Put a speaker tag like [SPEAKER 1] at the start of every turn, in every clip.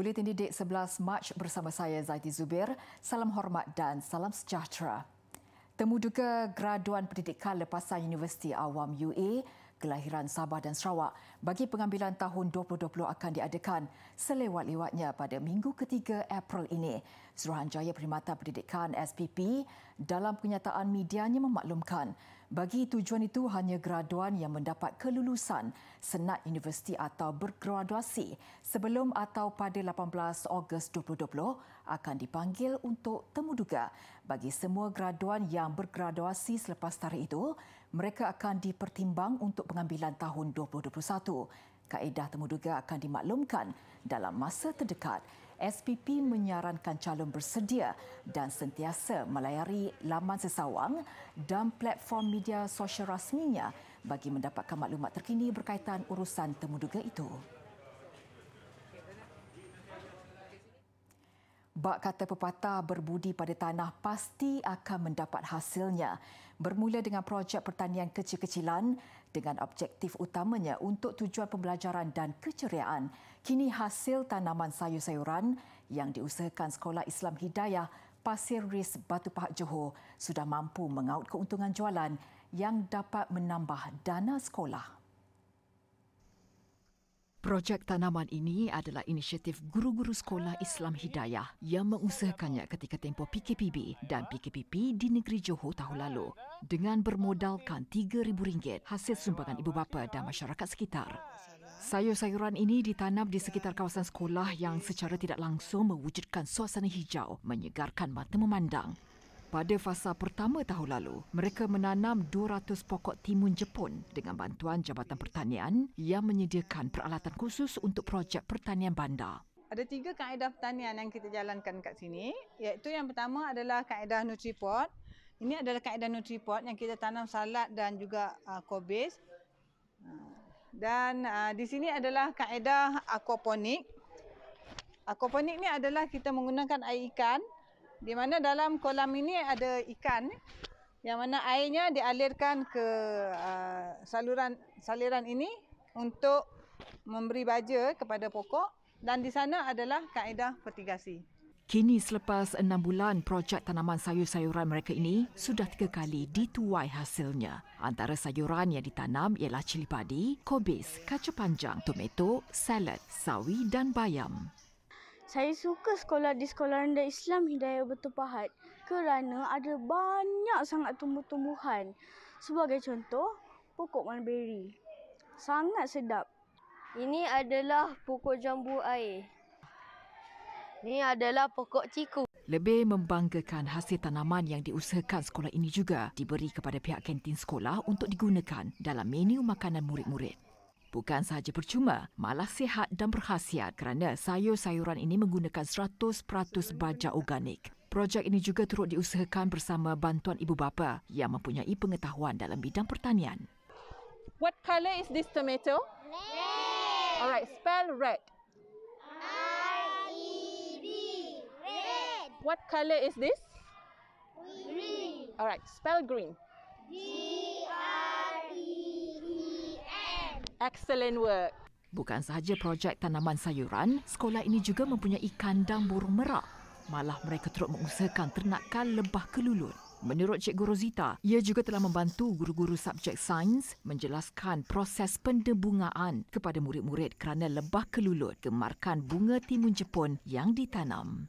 [SPEAKER 1] Buletin Didik 11 Mac bersama saya Zaiti Zubir. Salam hormat dan salam sejahtera. Temuduga Graduan Pendidikan Lepasan Universiti Awam UA, kelahiran Sabah dan Sarawak bagi pengambilan tahun 2020 akan diadakan selewat-lewatnya pada minggu ketiga April ini. Suruhanjaya Perkhidmatan Pendidikan SPP dalam kenyataan medianya memaklumkan bagi tujuan itu, hanya graduan yang mendapat kelulusan senat universiti atau bergraduasi sebelum atau pada 18 Ogos 2020 akan dipanggil untuk temuduga. Bagi semua graduan yang bergraduasi selepas tarikh itu, mereka akan dipertimbang untuk pengambilan tahun 2021. Kaedah temuduga akan dimaklumkan dalam masa terdekat. SPP menyarankan calon bersedia dan sentiasa melayari laman sesawang dan platform media sosial rasminya bagi mendapatkan maklumat terkini berkaitan urusan temuduga itu. Bak kata pepatah berbudi pada tanah pasti akan mendapat hasilnya. Bermula dengan projek pertanian kecil-kecilan dengan objektif utamanya untuk tujuan pembelajaran dan keceriaan. Kini hasil tanaman sayur-sayuran yang diusahakan Sekolah Islam Hidayah Pasir Ris Batu Pahat Johor sudah mampu mengaut keuntungan jualan yang dapat menambah dana sekolah. Projek tanaman ini adalah inisiatif guru-guru sekolah Islam Hidayah yang mengusahakannya ketika tempoh PKPB dan PKPP di negeri Johor tahun lalu. Dengan bermodalkan RM3,000 hasil sumbangan ibu bapa dan masyarakat sekitar. Sayur-sayuran ini ditanam di sekitar kawasan sekolah yang secara tidak langsung mewujudkan suasana hijau menyegarkan mata memandang. Pada fasa pertama tahun lalu, mereka menanam 200 pokok timun Jepun dengan bantuan Jabatan Pertanian yang menyediakan peralatan khusus untuk projek pertanian bandar.
[SPEAKER 2] Ada tiga kaedah pertanian yang kita jalankan kat sini, iaitu yang pertama adalah kaedah NutriPot. Ini adalah kaedah NutriPot yang kita tanam salad dan juga uh, kobis. Dan uh, di sini adalah kaedah aquaponik. Aquaponik ni adalah kita menggunakan air ikan di mana dalam kolam ini ada ikan yang mana airnya dialirkan ke uh, saluran saliran ini untuk memberi baja kepada pokok dan di sana adalah kaedah fertigasi.
[SPEAKER 1] Kini selepas enam bulan, projek tanaman sayur-sayuran mereka ini sudah tiga kali dituai hasilnya. Antara sayuran yang ditanam ialah cili padi, kobis, kaca panjang, tomato, salad, sawi dan bayam.
[SPEAKER 2] Saya suka sekolah di Sekolah Rendah Islam Hidayah Betul Pahat kerana ada banyak sangat tumbuh-tumbuhan. Sebagai contoh, pokok mulberry. Sangat sedap. Ini adalah pokok jambu air.
[SPEAKER 1] Ini adalah pokok ciku. Lebih membanggakan hasil tanaman yang diusahakan sekolah ini juga diberi kepada pihak kantin sekolah untuk digunakan dalam menu makanan murid-murid. Bukan sahaja percuma, malah sihat dan berkhasiat kerana sayur-sayuran ini menggunakan 100% baja organik. Projek ini juga turut diusahakan bersama bantuan ibu bapa yang mempunyai pengetahuan dalam bidang pertanian.
[SPEAKER 2] What color is this tomato? Red. Alright, spell red. R E D. Red. What color is this?
[SPEAKER 1] Green.
[SPEAKER 2] Alright, spell green. G
[SPEAKER 1] R e excellent work. Bukan sahaja projek tanaman sayuran, sekolah ini juga mempunyai kandang burung merak. Malah mereka turut mengusahakan ternakan lebah kelulut. Menurut Cikgu Rosita, ia juga telah membantu guru-guru subjek sains menjelaskan proses pendebungaan kepada murid-murid kerana lebah kelulut gemarkan bunga timun Jepun yang ditanam.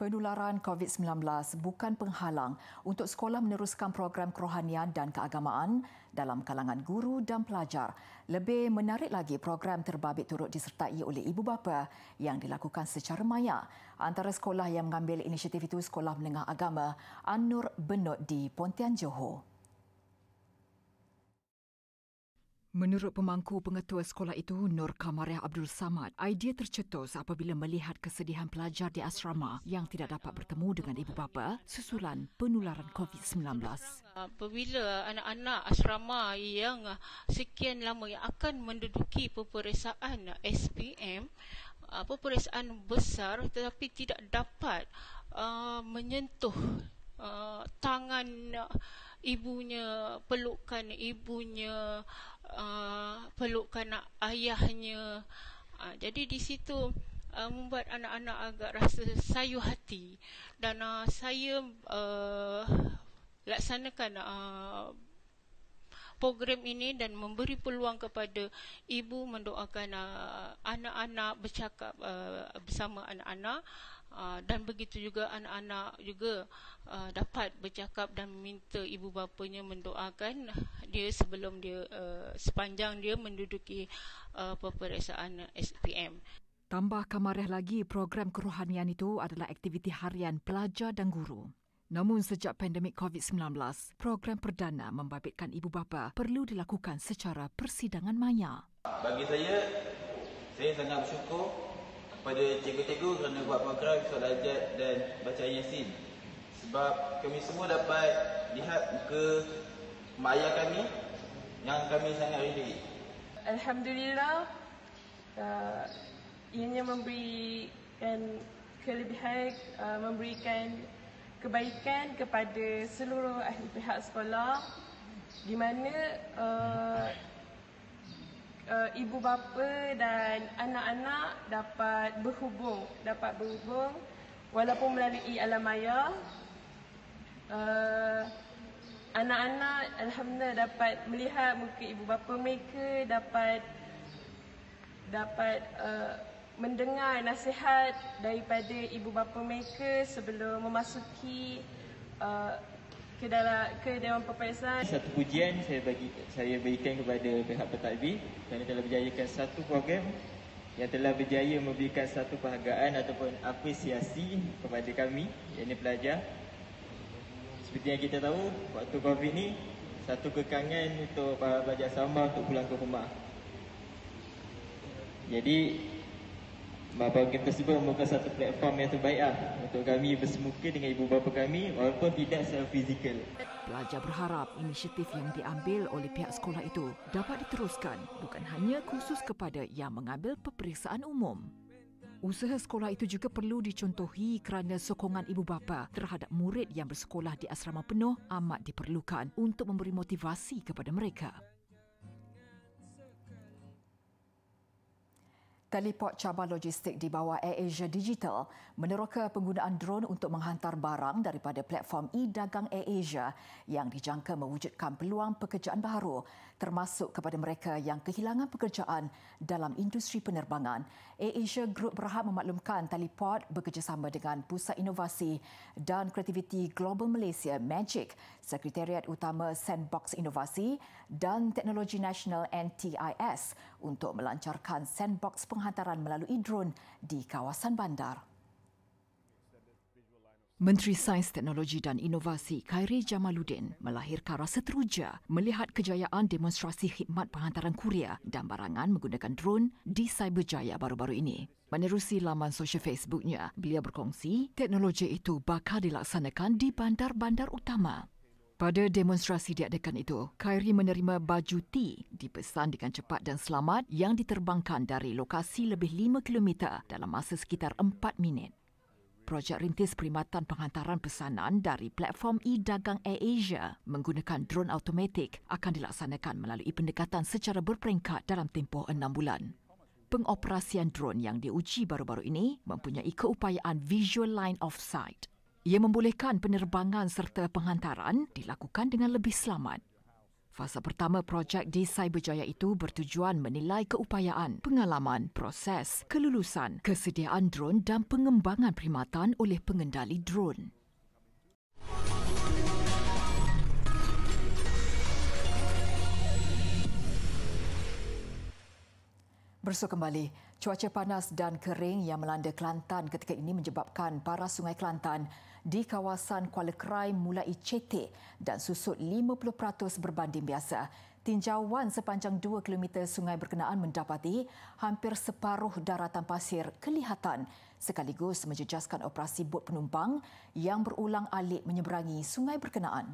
[SPEAKER 1] Penularan COVID-19 bukan penghalang untuk sekolah meneruskan program kerohanian dan keagamaan dalam kalangan guru dan pelajar. Lebih menarik lagi, program terbabit turut disertai oleh ibu bapa yang dilakukan secara maya. Antara sekolah yang mengambil inisiatif itu, Sekolah Menengah Agama Anur Benut di Pontian, Johor. Menurut pemangku pengetua sekolah itu, Nur Kamariah Abdul Samad, idea tercetus apabila melihat kesedihan pelajar di asrama yang tidak dapat bertemu dengan ibu bapa susulan penularan COVID-19.
[SPEAKER 2] Apabila anak-anak asrama yang sekian lama yang akan menduduki peperiksaan SPM, uh, peperiksaan besar tetapi tidak dapat uh, menyentuh uh, tangan ibunya pelukan ibunya uh, pelukan ayahnya uh, jadi di situ uh, membuat anak-anak agak rasa sayu hati dan uh, saya uh, laksanakan uh, program ini dan memberi peluang kepada ibu mendoakan uh, anak-anak bercakap uh, bersama anak-anak uh, Ah, dan begitu juga anak-anak juga ah, dapat bercakap dan meminta ibu bapanya mendoakan dia sebelum dia ah, sepanjang dia menduduki uh, peperiksaan SPM.
[SPEAKER 1] Tambah kemarah lagi, program kerohanian itu adalah aktiviti harian pelajar dan guru. Namun sejak pandemik COVID-19, program perdana membabitkan ibu bapa perlu dilakukan secara persidangan maya. Bagi saya, saya sangat bersyukur pada
[SPEAKER 2] cikgu-cikgu kerana buat makra, kisah lajat dan baca yasin. Sebab kami semua dapat lihat muka mak ayah kami yang kami sangat rindu. Alhamdulillah, uh, ianya memberikan kelebihan, uh, memberikan kebaikan kepada seluruh ahli pihak sekolah di mana uh, uh, ibu bapa dan anak-anak dapat berhubung, dapat berhubung walaupun melalui alam maya. Uh, anak-anak alhamdulillah dapat melihat muka ibu bapa mereka, dapat dapat uh, mendengar nasihat daripada ibu bapa mereka sebelum memasuki uh, ke dalam ke dewan peperiksaan satu
[SPEAKER 1] pujian saya bagi saya berikan kepada pihak pentadbir kerana telah berjayakan satu program yang telah berjaya memberikan satu penghargaan ataupun apresiasi kepada kami yakni pelajar
[SPEAKER 2] seperti yang kita tahu waktu covid ni satu kekangan untuk para pelajar sama untuk
[SPEAKER 1] pulang ke rumah jadi Bapa kita semua membuka satu platform yang terbaik lah untuk kami bersemuka dengan ibu bapa kami walaupun tidak secara fizikal. Pelajar berharap inisiatif yang diambil oleh pihak sekolah itu dapat diteruskan bukan hanya khusus kepada yang mengambil peperiksaan umum. Usaha sekolah itu juga perlu dicontohi kerana sokongan ibu bapa terhadap murid yang bersekolah di asrama penuh amat diperlukan untuk memberi motivasi kepada mereka. Teleport cabar logistik di bawah AirAsia Digital meneroka penggunaan drone untuk menghantar barang daripada platform e-dagang AirAsia yang dijangka mewujudkan peluang pekerjaan baru termasuk kepada mereka yang kehilangan pekerjaan dalam industri penerbangan. AirAsia Group berhak memaklumkan Teleport bekerjasama dengan Pusat Inovasi dan Kreativiti Global Malaysia MAGIC, Sekretariat Utama Sandbox Inovasi dan Teknologi Nasional NTIS untuk melancarkan Sandbox Pengalaman penghantaran melalui drone di kawasan bandar. Menteri Sains, Teknologi dan Inovasi Khairi Jamaluddin melahirkan rasa teruja melihat kejayaan demonstrasi khidmat penghantaran kuria dan barangan menggunakan drone di Cyberjaya baru-baru ini. Menerusi laman sosial Facebooknya, beliau berkongsi teknologi itu bakal dilaksanakan di bandar-bandar utama. Pada demonstrasi diadakan itu, Khairi menerima baju T dipesan dengan cepat dan selamat yang diterbangkan dari lokasi lebih 5 km dalam masa sekitar 4 minit. Projek rintis perkhidmatan penghantaran pesanan dari platform e-dagang Air menggunakan drone automatik akan dilaksanakan melalui pendekatan secara berperingkat dalam tempoh enam bulan. Pengoperasian drone yang diuji baru-baru ini mempunyai keupayaan visual line of sight. Ia membolehkan penerbangan serta penghantaran dilakukan dengan lebih selamat. Fasa pertama projek di Cyberjaya itu bertujuan menilai keupayaan, pengalaman, proses, kelulusan, kesediaan drone dan pengembangan perkhidmatan oleh pengendali drone. Bersu kembali. Cuaca panas dan kering yang melanda Kelantan ketika ini menyebabkan para sungai Kelantan di kawasan Kuala Krai mulai cetek dan susut 50% berbanding biasa. Tinjauan sepanjang 2 km sungai berkenaan mendapati hampir separuh daratan pasir kelihatan sekaligus menjejaskan operasi bot penumpang yang berulang alik menyeberangi sungai berkenaan.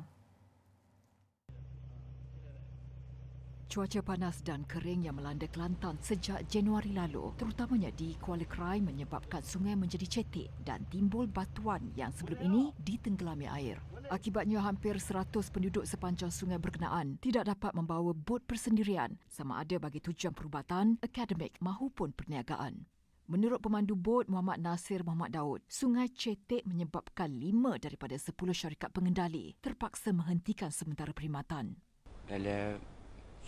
[SPEAKER 1] Cuaca panas dan kering yang melanda Kelantan sejak Januari lalu, terutamanya di Kuala Krai menyebabkan sungai menjadi cetek dan timbul batuan yang sebelum ini ditenggelami air. Akibatnya hampir 100 penduduk sepanjang sungai berkenaan tidak dapat membawa bot persendirian sama ada bagi tujuan perubatan, akademik maupun perniagaan. Menurut pemandu bot Muhammad Nasir Muhammad Daud, sungai Cetek menyebabkan lima daripada sepuluh syarikat pengendali terpaksa menghentikan sementara perkhidmatan.
[SPEAKER 2] Dalam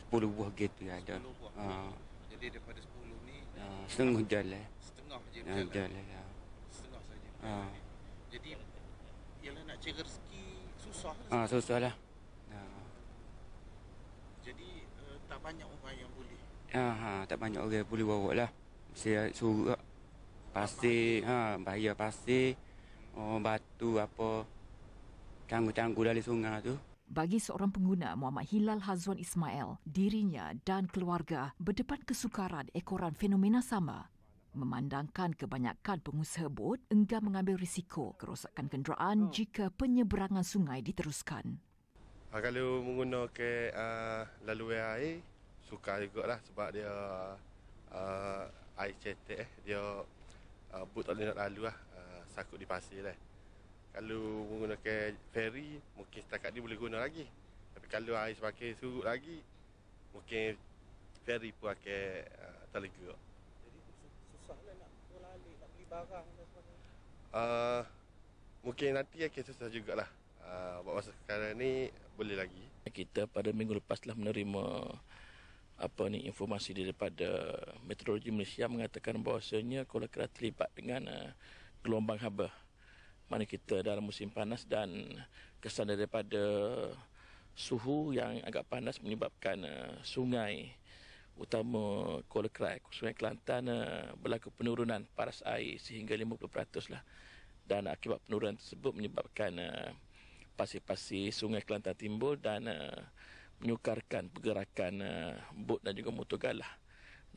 [SPEAKER 2] 10 buah gitu ya ada. Ha. Jadi daripada 10 ni ha. setengah jalan. Ah, setengah je jalan. Ha. jalan. Ha. Setengah saja. Ha. Jadi ialah nak cari rezeki susah. Ha, susah lah. Ha. Jadi uh, tak banyak orang yang boleh. Ha, ha. tak banyak orang yang boleh bawa lah. Saya suruh pasti ha bahaya pasti oh batu apa tangguh-tangguh dari sungai tu
[SPEAKER 1] bagi seorang pengguna Muhammad Hilal Hazwan Ismail, dirinya dan keluarga berdepan kesukaran ekoran fenomena sama. Memandangkan kebanyakan pengusaha bot enggan mengambil risiko kerosakan kenderaan jika penyeberangan sungai diteruskan.
[SPEAKER 2] Ah, kalau menggunakan uh, ah, laluan air, suka juga lah sebab dia uh, air cetek, eh, dia uh, bot tak boleh nak lalu lah, uh, sakut di pasir lah. Kalau menggunakan ferry Mungkin setakat ni boleh guna lagi Tapi kalau air semakin surut lagi Mungkin ferry pun akan uh, ah, terlega Jadi susah lah nak berlalik Nak beli barang uh, Mungkin nanti akan susah jugalah uh, Buat masa sekarang ni boleh lagi Kita pada minggu lepas telah menerima apa ni informasi daripada meteorologi Malaysia mengatakan bahawasanya Kuala terlibat dengan uh, gelombang haba mana kita dalam musim panas dan kesan daripada suhu yang agak panas menyebabkan uh, sungai
[SPEAKER 1] utama Kuala Krai, Sungai Kelantan uh, berlaku penurunan paras air sehingga 50% lah. Dan akibat penurunan tersebut menyebabkan uh,
[SPEAKER 2] pasir-pasir Sungai Kelantan timbul dan uh, menyukarkan pergerakan uh, bot dan juga motor galah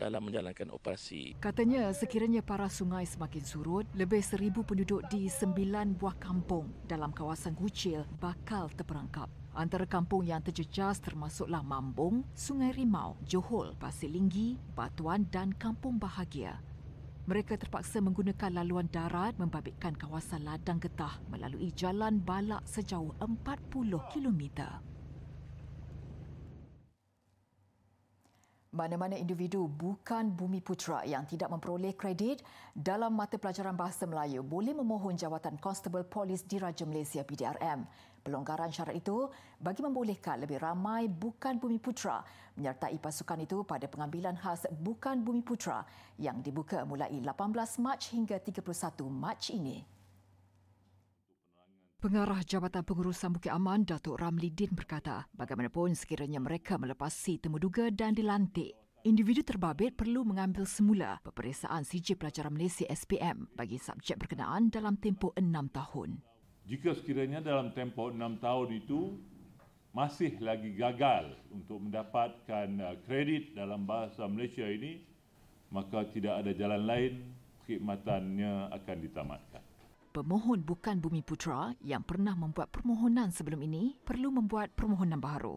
[SPEAKER 2] dalam menjalankan operasi.
[SPEAKER 1] Katanya sekiranya para sungai semakin surut, lebih seribu penduduk di sembilan buah kampung dalam kawasan Gucil bakal terperangkap. Antara kampung yang terjejas termasuklah Mambung, Sungai Rimau, Johol, Pasir Linggi, Batuan dan Kampung Bahagia. Mereka terpaksa menggunakan laluan darat membabitkan kawasan ladang getah melalui jalan balak sejauh 40 kilometer. mana-mana individu bukan bumi putra yang tidak memperoleh kredit dalam mata pelajaran bahasa Melayu boleh memohon jawatan Constable Polis di Raja Malaysia PDRM. Pelonggaran syarat itu bagi membolehkan lebih ramai bukan bumi putra menyertai pasukan itu pada pengambilan khas bukan bumi putra yang dibuka mulai 18 Mac hingga 31 Mac ini. Pengarah Jabatan Pengurusan Bukit Aman, Datuk Ramli Din berkata, bagaimanapun sekiranya mereka melepasi temuduga dan dilantik, individu terbabit perlu mengambil semula peperiksaan Sijil Pelajaran Malaysia SPM bagi subjek berkenaan dalam tempoh enam tahun.
[SPEAKER 2] Jika sekiranya dalam tempoh enam tahun itu masih lagi gagal untuk mendapatkan uh, kredit dalam bahasa Malaysia ini, maka tidak ada jalan lain khidmatannya akan ditamatkan
[SPEAKER 1] pemohon bukan Bumi Putra yang pernah membuat permohonan sebelum ini perlu membuat permohonan baru.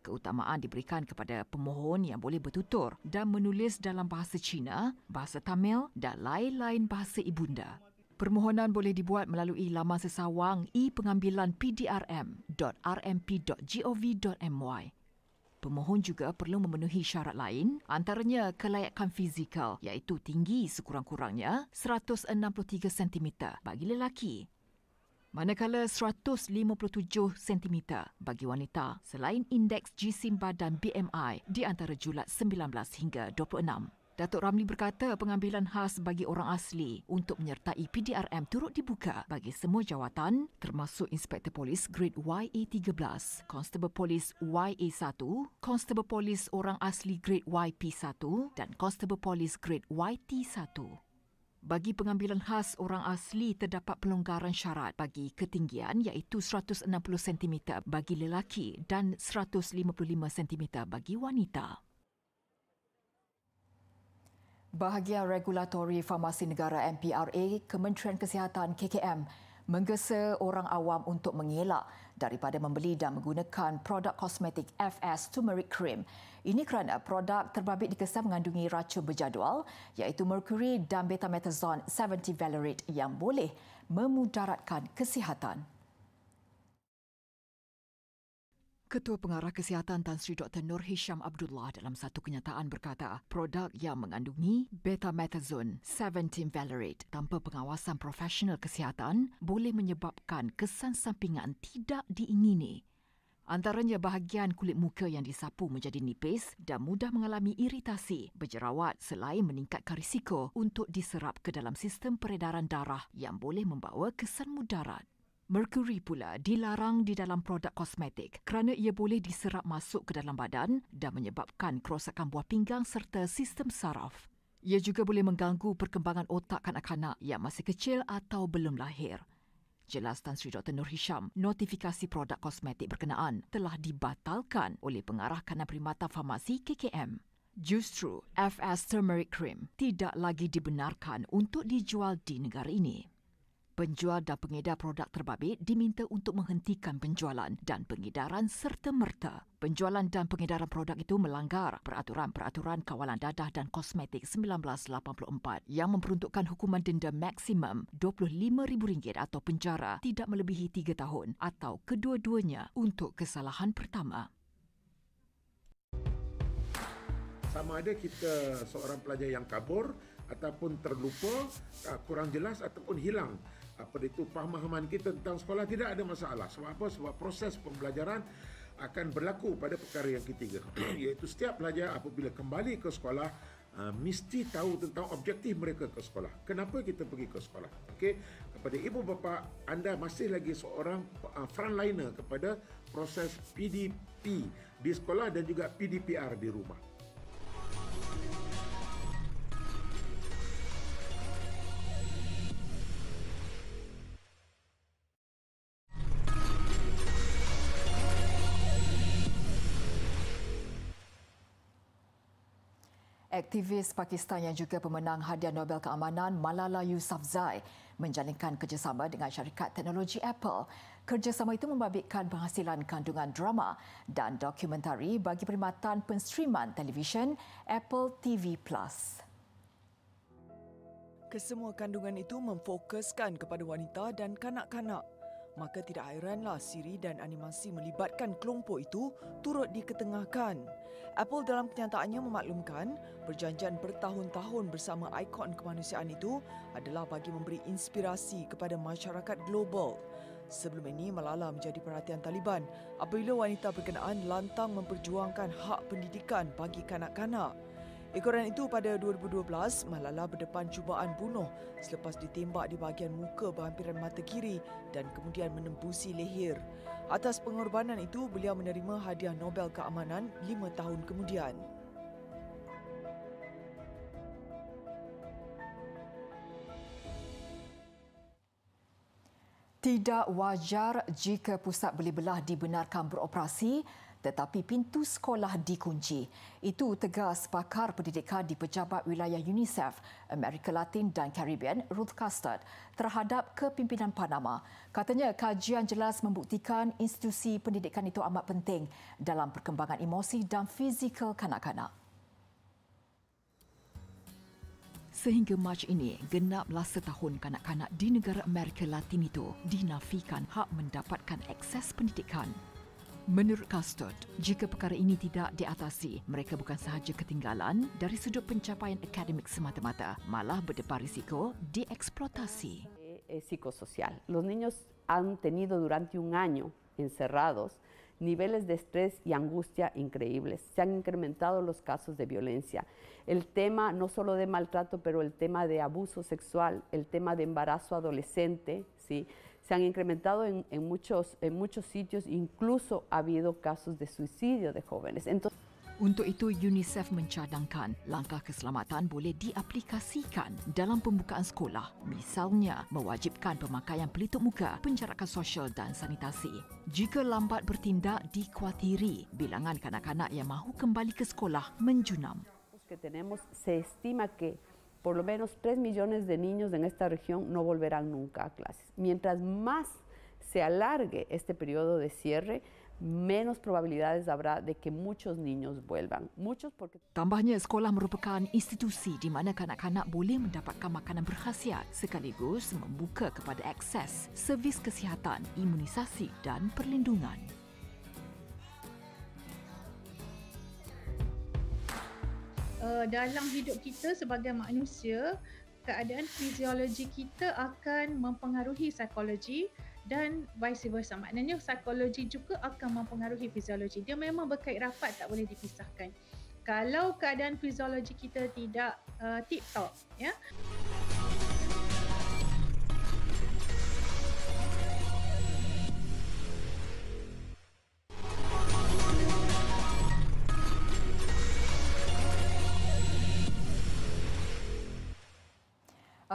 [SPEAKER 1] Keutamaan diberikan kepada pemohon yang boleh bertutur dan menulis dalam bahasa Cina, bahasa Tamil dan lain-lain bahasa ibunda. Permohonan boleh dibuat melalui laman sesawang e-pengambilan pdrm.rmp.gov.my pemohon juga perlu memenuhi syarat lain antaranya kelayakan fizikal iaitu tinggi sekurang-kurangnya 163 cm bagi lelaki manakala 157 cm bagi wanita selain indeks jisim badan BMI di antara julat 19 hingga 26. Datuk Ramli berkata pengambilan khas bagi orang asli untuk menyertai PDRM turut dibuka bagi semua jawatan termasuk Inspektor Polis Grade YA13, Konstabel Polis YA1, Konstabel Polis Orang Asli Grade YP1 dan Konstabel Polis Grade YT1. Bagi pengambilan khas orang asli terdapat pelonggaran syarat bagi ketinggian iaitu 160 cm bagi lelaki dan 155 cm bagi wanita. Bahagian Regulatory Farmasi Negara MPRA Kementerian Kesihatan KKM menggesa orang awam untuk mengelak daripada membeli dan menggunakan produk kosmetik FS Turmeric Cream. Ini kerana produk terbabit dikesan mengandungi racun berjadual iaitu merkuri dan betamethasone 70 valerate yang boleh memudaratkan kesihatan. Ketua Pengarah Kesihatan Tan Sri Dr. Nur Hisham Abdullah dalam satu kenyataan berkata, produk yang mengandungi betamethasone 17 valerate tanpa pengawasan profesional kesihatan boleh menyebabkan kesan sampingan tidak diingini. Antaranya bahagian kulit muka yang disapu menjadi nipis dan mudah mengalami iritasi, berjerawat selain meningkatkan risiko untuk diserap ke dalam sistem peredaran darah yang boleh membawa kesan mudarat. Mercury pula dilarang di dalam produk kosmetik kerana ia boleh diserap masuk ke dalam badan dan menyebabkan kerosakan buah pinggang serta sistem saraf. Ia juga boleh mengganggu perkembangan otak kanak-kanak yang masih kecil atau belum lahir. Jelas Tan Sri Dr. Nur Hisham, notifikasi produk kosmetik berkenaan telah dibatalkan oleh Pengarah Kanan Primata Farmasi KKM. Justru, FS Turmeric Cream tidak lagi dibenarkan untuk dijual di negara ini penjual dan pengedar produk terbabit diminta untuk menghentikan penjualan dan pengedaran serta merta. Penjualan dan pengedaran produk itu melanggar peraturan-peraturan kawalan dadah dan kosmetik 1984 yang memperuntukkan hukuman denda maksimum RM25,000 atau penjara tidak melebihi tiga tahun atau kedua-duanya untuk kesalahan pertama.
[SPEAKER 2] Sama ada kita seorang pelajar yang kabur ataupun terlupa, ah, kurang jelas ataupun hilang apa itu pemahaman kita tentang sekolah tidak ada masalah sebab apa sebab
[SPEAKER 1] proses pembelajaran akan berlaku pada perkara yang ketiga iaitu setiap pelajar apabila kembali ke sekolah Uh, mesti tahu tentang objektif mereka ke sekolah. Kenapa kita pergi ke sekolah? Okey, kepada ibu bapa anda masih lagi seorang uh, frontliner kepada proses PDP di sekolah dan juga PDPR di rumah. aktivis Pakistan yang juga pemenang hadiah Nobel Keamanan Malala Yousafzai menjalinkan kerjasama dengan syarikat teknologi Apple. Kerjasama itu membabitkan penghasilan kandungan drama dan dokumentari bagi perkhidmatan penstriman televisyen Apple TV+. Kesemua kandungan itu memfokuskan kepada wanita dan kanak-kanak maka tidak hairanlah siri dan animasi melibatkan kelompok itu turut diketengahkan. Apple dalam kenyataannya memaklumkan perjanjian bertahun-tahun bersama ikon kemanusiaan itu adalah bagi memberi inspirasi kepada masyarakat global. Sebelum ini, Malala menjadi perhatian Taliban apabila wanita berkenaan lantang memperjuangkan hak pendidikan bagi kanak-kanak. Ekoran itu pada 2012, Malala berdepan cubaan bunuh selepas ditembak di bahagian muka berhampiran mata kiri dan kemudian menembusi leher. Atas pengorbanan itu, beliau menerima hadiah Nobel Keamanan lima tahun kemudian. Tidak wajar jika pusat beli belah dibenarkan beroperasi tetapi pintu sekolah dikunci. Itu tegas pakar pendidikan di pejabat wilayah UNICEF, Amerika Latin dan Caribbean, Ruth Custard, terhadap kepimpinan Panama. Katanya kajian jelas membuktikan institusi pendidikan itu amat penting dalam perkembangan emosi dan fizikal kanak-kanak. Sehingga Mac ini, genaplah setahun kanak-kanak di negara Amerika Latin itu dinafikan hak mendapatkan akses pendidikan. Menurut Custod, jika perkara ini tidak diatasi, mereka bukan sahaja ketinggalan dari sudut pencapaian akademik semata-mata, malah berdepan risiko dieksploitasi. Eh, eh, psicosocial. Los niños han tenido durante un año encerrados niveles de estrés y angustia increíbles. Se han incrementado los casos de violencia. El tema no solo de maltrato, pero el tema de abuso sexual, el tema de embarazo adolescente, ¿sí? se han incrementado en, en, muchos, en muchos sitios, incluso ha habido casos de suicidio de jóvenes. Entonces, untuk itu, UNICEF mencadangkan langkah keselamatan boleh diaplikasikan dalam pembukaan sekolah. Misalnya, mewajibkan pemakaian pelitup muka, penjarakan sosial dan sanitasi. Jika lambat bertindak, dikhawatiri bilangan kanak-kanak yang mahu kembali ke sekolah menjunam. se estima que por lo menos 3 millones de niños en esta región no volverán nunca a clases. Mientras más se alargue este periodo de cierre, menos probabilidades habrá de que muchos niños vuelvan. Muchos porque tambahnya sekolah merupakan institusi di mana kanak-kanak boleh mendapatkan makanan berkhasiat sekaligus membuka kepada akses servis kesihatan, imunisasi dan perlindungan.
[SPEAKER 2] uh, dalam hidup kita sebagai manusia keadaan fiziologi kita akan mempengaruhi psikologi dan vice versa maknanya psikologi juga akan mempengaruhi fiziologi dia memang berkait rapat tak boleh dipisahkan kalau keadaan fiziologi kita tidak uh, tip top ya yeah?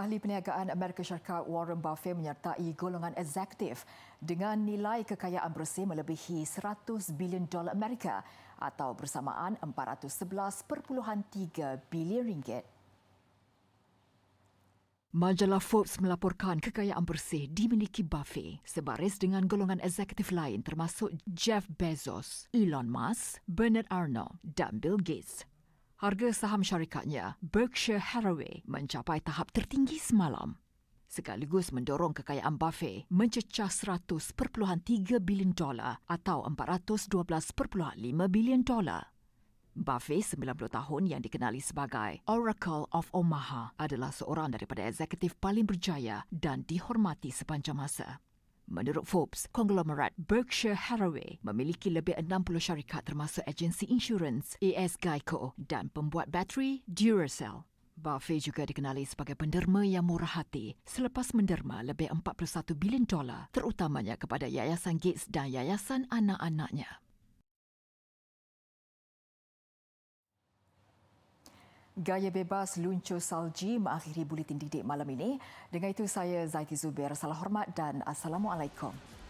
[SPEAKER 1] Ahli Perniagaan Amerika Syarikat Warren Buffett menyertai golongan eksekutif dengan nilai kekayaan bersih melebihi 100 bilion dolar Amerika atau bersamaan 411.3 bilion ringgit. Majalah Forbes melaporkan kekayaan bersih dimiliki Buffett sebaris dengan golongan eksekutif lain termasuk Jeff Bezos, Elon Musk, Bernard Arnault dan Bill Gates harga saham syarikatnya, Berkshire Hathaway, mencapai tahap tertinggi semalam sekaligus mendorong kekayaan Buffett mencecah 100.3 bilion dolar atau 412.5 bilion dolar. Buffett, 90 tahun yang dikenali sebagai Oracle of Omaha, adalah seorang daripada eksekutif paling berjaya dan dihormati sepanjang masa. Menurut Forbes, konglomerat Berkshire Hathaway memiliki lebih 60 syarikat termasuk agensi insurans AS Geico dan pembuat bateri Duracell. Buffet juga dikenali sebagai penderma yang murah hati selepas menderma lebih 41 bilion dolar terutamanya kepada Yayasan Gates dan Yayasan anak-anaknya. Gaya bebas luncur salji mengakhiri buletin didik malam ini. Dengan itu saya Zaiti Zubir. salah hormat dan Assalamualaikum.